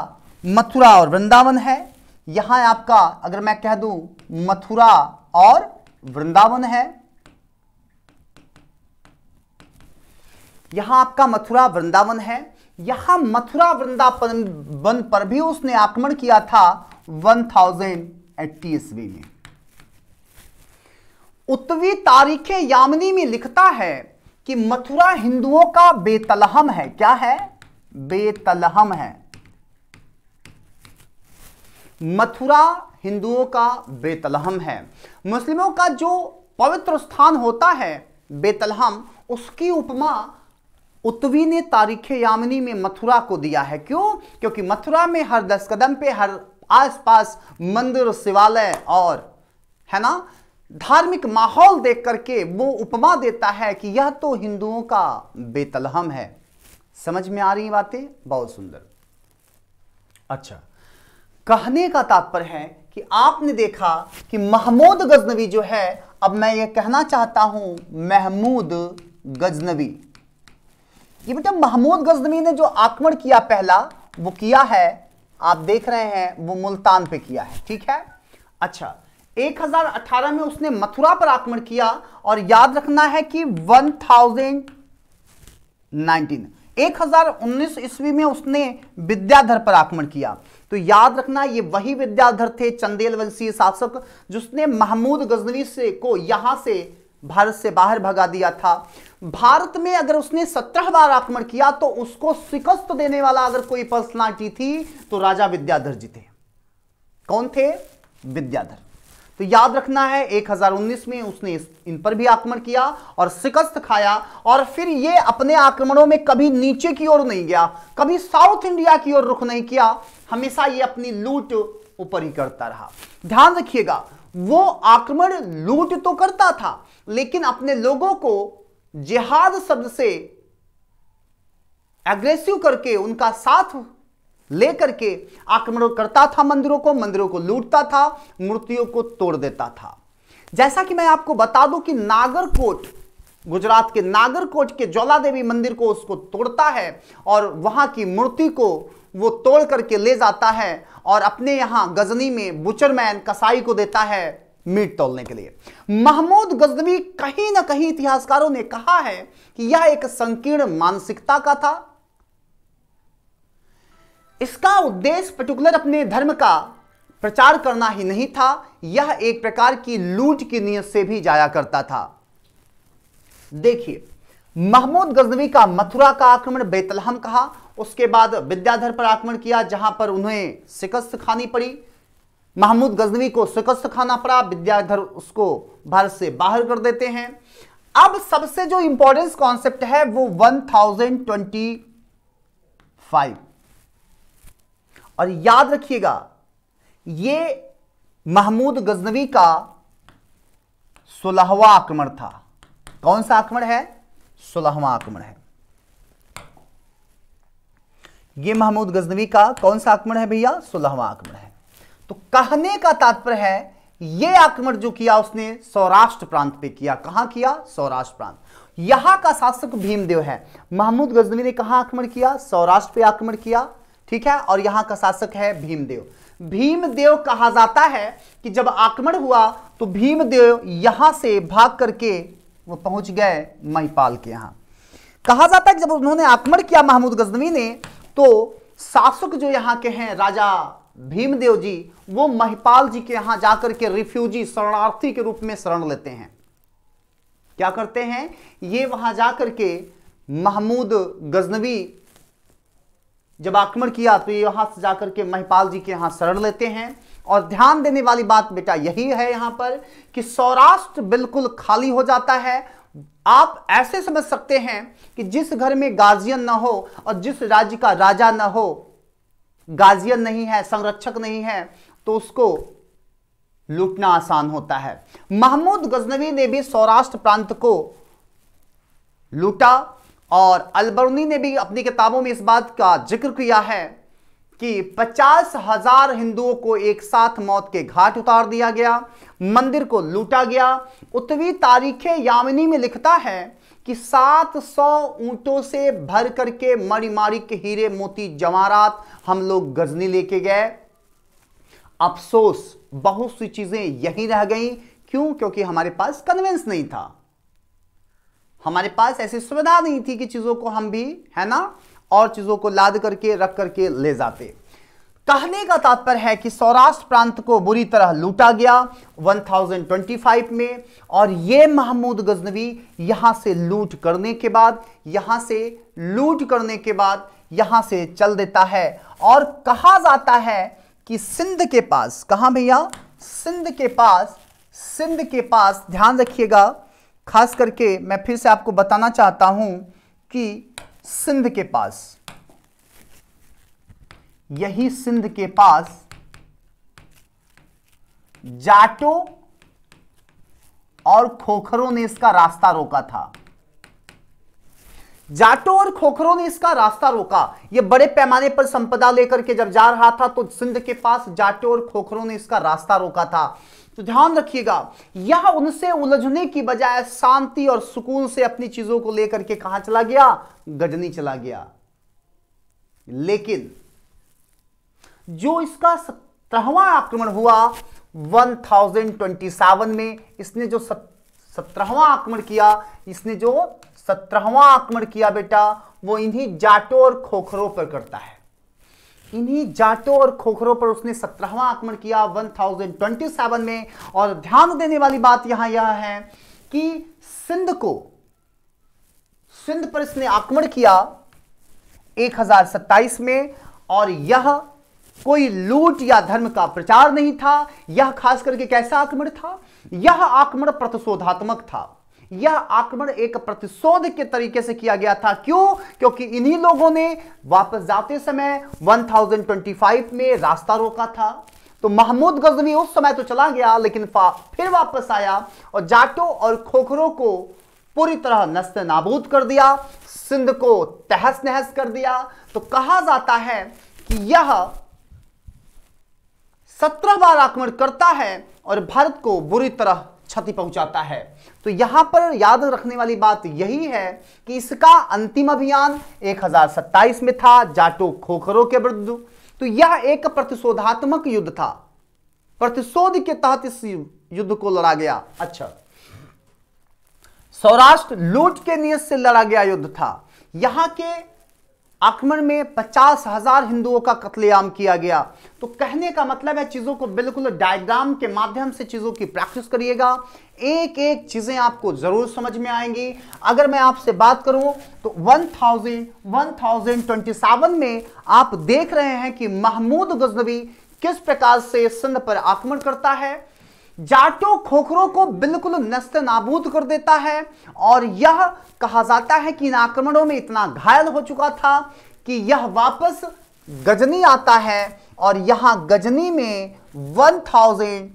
मथुरा और वृंदावन है यहां आपका अगर मैं कह दूं मथुरा और वृंदावन है यहां आपका मथुरा वृंदावन है यहां मथुरा वृंदावन वन पर भी उसने आक्रमण किया था 1080 ईस्वी में उत्तवी तारीख यामिनी में लिखता है कि मथुरा हिंदुओं का बेतलहम है क्या है बेतलहम है मथुरा हिंदुओं का बेतलहम है मुस्लिमों का जो पवित्र स्थान होता है बेतलहम उसकी उपमा उत्तवी ने तारीख यामिनी में मथुरा को दिया है क्यों क्योंकि मथुरा में हर दस कदम पे हर आसपास मंदिर शिवालय और है ना धार्मिक माहौल देख करके वो उपमा देता है कि यह तो हिंदुओं का बेतलहम है समझ में आ रही बातें बहुत सुंदर अच्छा कहने का तात्पर्य है कि आपने देखा कि महमूद गजनवी जो है अब मैं यह कहना चाहता हूं महमूद गजनवी ये बेटा महमूद गजनवी ने जो आक्रमण किया पहला वो किया है आप देख रहे हैं वो मुल्तान पे किया है ठीक है अच्छा 1018 में उसने मथुरा पर आक्रमण किया और याद रखना है कि 1019 1019 ईस्वी में उसने विद्याधर पर आक्रमण किया तो याद रखना ये वही विद्याधर थे चंदेल शासक जिसने महमूद गजनवी से को यहां से भारत से बाहर भगा दिया था भारत में अगर उसने सत्रह बार आक्रमण किया तो उसको शिकस्त देने वाला अगर कोई पर्सनालिटी थी तो राजा विद्याधर जी थे कौन थे विद्याधर तो याद रखना है 1019 में उसने इन पर भी आक्रमण किया और शिकस्त खाया और फिर ये अपने आक्रमणों में कभी नीचे की ओर नहीं गया कभी साउथ इंडिया की ओर रुख नहीं किया हमेशा ये अपनी लूट ऊपर ही करता रहा ध्यान रखिएगा वो आक्रमण लूट तो करता था लेकिन अपने लोगों को जिहाद शब्द से एग्रेसिव करके उनका साथ लेकर के आक्रमण करता था मंदिरों को मंदिरों को लूटता था मूर्तियों को तोड़ देता था जैसा कि मैं आपको बता दूं कि नागरकोट गुजरात के नागरकोट के ज्वाला देवी मंदिर को उसको तोड़ता है और वहां की मूर्ति को वो तोड़ करके ले जाता है और अपने यहां गजनी में बुचरमैन कसाई को देता है मीट तोलने के लिए महमूद गजनवी कहीं ना कहीं इतिहासकारों ने कहा है कि यह एक संकीर्ण मानसिकता का था इसका उद्देश्य पर्टिकुलर अपने धर्म का प्रचार करना ही नहीं था यह एक प्रकार की लूट की नीयत से भी जाया करता था देखिए महमूद गजनवी का मथुरा का आक्रमण बेतलहम कहा उसके बाद विद्याधर पर आक्रमण किया जहां पर उन्हें शिकस्त खानी पड़ी महमूद गजनवी को शिकस्त खाना पड़ा विद्याधर उसको भारत से बाहर कर देते हैं अब सबसे जो इंपॉर्टेंस कॉन्सेप्ट है वो वन थाउजेंड ट्वेंटी फाइव और याद रखिएगा ये महमूद गजनवी का सोलहवा आक्रमण था कौन सा आक्रमण है सोलहवा आक्रमण है ये महमूद गजनवी का कौन सा आक्रमण है भैया सोलहवा आक्रमण है तो कहने का तात्पर्य है ये आक्रमण जो किया उसने सौराष्ट्र प्रांत पे किया कहां किया सौराष्ट्र प्रांत यहां का शासक भीमदेव है महमूद गजनवी ने कहा आक्रमण किया सौराष्ट्र पे आक्रमण किया ठीक है और यहां का शासक है भीमदेव भीमदेव कहा जाता है कि जब आक्रमण हुआ तो भीमदेव यहां से भाग करके वो पहुंच गए महिपाल के यहां कहा जाता है कि जब उन्होंने आक्रमण किया महमूद गजनवी ने तो शासक जो यहां के हैं राजा भीमदेव जी वो महिपाल जी के यहां जाकर के रिफ्यूजी शरणार्थी के रूप में शरण लेते हैं क्या करते हैं ये वहां जाकर के महमूद गजनवी जब आक्रमण किया तो यहां से जाकर के महिपाल जी के यहां शरण लेते हैं और ध्यान देने वाली बात बेटा यही है यहां पर कि सौराष्ट्र बिल्कुल खाली हो जाता है आप ऐसे समझ सकते हैं कि जिस घर में गार्जियन ना हो और जिस राज्य का राजा ना हो गार्जियन नहीं है संरक्षक नहीं है तो उसको लूटना आसान होता है महमूद गजनवी ने भी सौराष्ट्र प्रांत को लूटा और अलबरनी ने भी अपनी किताबों में इस बात का जिक्र किया है कि पचास हजार हिंदुओं को एक साथ मौत के घाट उतार दिया गया मंदिर को लूटा गया उत्तरी तारीख यामिनी में लिखता है कि 700 ऊंटों से भर करके मरी मारी के हीरे मोती जमारात हम लोग गजनी लेके गए अफसोस बहुत सी चीजें यहीं रह गई क्यों क्योंकि हमारे पास कन्वेंस नहीं था हमारे पास ऐसी सुविधा नहीं थी कि चीज़ों को हम भी है ना और चीज़ों को लाद करके रख करके ले जाते कहने का तात्पर्य है कि सौराष्ट्र प्रांत को बुरी तरह लूटा गया 1025 में और ये महमूद गजनवी यहाँ से लूट करने के बाद यहाँ से लूट करने के बाद यहाँ से चल देता है और कहा जाता है कि सिंध के पास कहाँ भैया सिंध के पास सिंध के पास ध्यान रखिएगा खास करके मैं फिर से आपको बताना चाहता हूं कि सिंध के पास यही सिंध के पास जाटों और खोखरों ने इसका रास्ता रोका था जाटों और खोखरों ने इसका रास्ता रोका यह बड़े पैमाने पर संपदा लेकर के जब जा रहा था तो सिंध के पास जाटों और खोखरों ने इसका रास्ता रोका था तो ध्यान रखिएगा यह उनसे उलझने की बजाय शांति और सुकून से अपनी चीजों को लेकर के कहा चला गया गजनी चला गया लेकिन जो इसका सत्रहवा आक्रमण हुआ 1027 में इसने जो सत सत्रहवा आक्रमण किया इसने जो सत्रहवा आक्रमण किया बेटा वो इन्हीं जाटों और खोखरों पर करता है इन्हीं जाटों और खोखरों पर उसने सत्रहवा आक्रमण किया 1027 में और ध्यान देने वाली बात यहां यह है कि सिंध को सिंध पर इसने आक्रमण किया सत्ताईस में और यह कोई लूट या धर्म का प्रचार नहीं था यह खास करके कैसा आक्रमण था यह आक्रमण प्रतिशोधात्मक था यह आक्रमण एक प्रतिशोध के तरीके से किया गया था क्यों क्योंकि इन्हीं लोगों ने वापस जाते समय 1025 में रास्ता रोका था तो महमूद गजनी उस समय तो चला गया लेकिन फिर वापस आया और जाटों और खोखरों को पूरी तरह नस्त नाबूद कर दिया सिंध को तहस नहस कर दिया तो कहा जाता है कि यह सत्रह बार आक्रमण करता है और भारत को बुरी तरह क्षति पहुंचाता है तो यहां पर याद रखने वाली बात यही है कि इसका अंतिम अभियान एक में था जाटो खोखरों के विरुद्ध तो यह एक प्रतिशोधात्मक युद्ध था प्रतिशोध के तहत इस युद्ध को लड़ा गया अच्छा सौराष्ट्र लूट के नियत से लड़ा गया युद्ध था यहां के आक्रमण में पचास हजार हिंदुओं का कत्लेआम किया गया तो कहने का मतलब है चीजों को बिल्कुल डायग्राम के माध्यम से चीजों की प्रैक्टिस करिएगा एक एक चीजें आपको जरूर समझ में आएंगी अगर मैं आपसे बात करूं तो 1000 1027 में आप देख रहे हैं कि महमूद गजनवी किस प्रकार से सिंध पर आक्रमण करता है जाटों खोखरों को बिल्कुल नस्त नाबूद कर देता है और यह कहा जाता है कि इन आक्रमणों में इतना घायल हो चुका था कि यह वापस गजनी आता है और यहां गजनी में वन थाउजेंड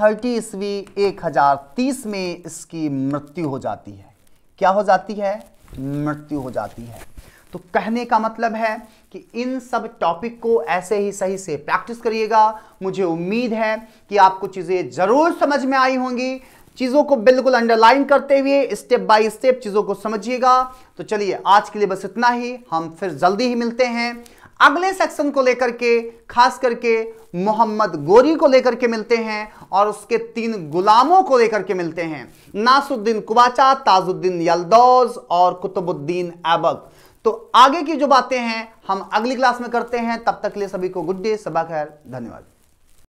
थर्टी ईस्वी एक हजार तीस में इसकी मृत्यु हो जाती है क्या हो जाती है मृत्यु हो जाती है तो कहने का मतलब है कि इन सब टॉपिक को ऐसे ही सही से प्रैक्टिस करिएगा मुझे उम्मीद है कि आपको चीज़ें ज़रूर समझ में आई होंगी चीज़ों को बिल्कुल अंडरलाइन करते हुए स्टेप बाय स्टेप चीज़ों को समझिएगा तो चलिए आज के लिए बस इतना ही हम फिर जल्दी ही मिलते हैं अगले सेक्शन को लेकर के खास करके मोहम्मद गोरी को लेकर के मिलते हैं और उसके तीन गुलामों को लेकर के मिलते हैं नासुद्दीन कुबाचा ताजुद्दीन यलदौज और कुतुबुद्दीन ऐबक तो आगे की जो बातें हैं हम अगली क्लास में करते हैं तब तक के लिए सभी को गुड डे सबा खैर धन्यवाद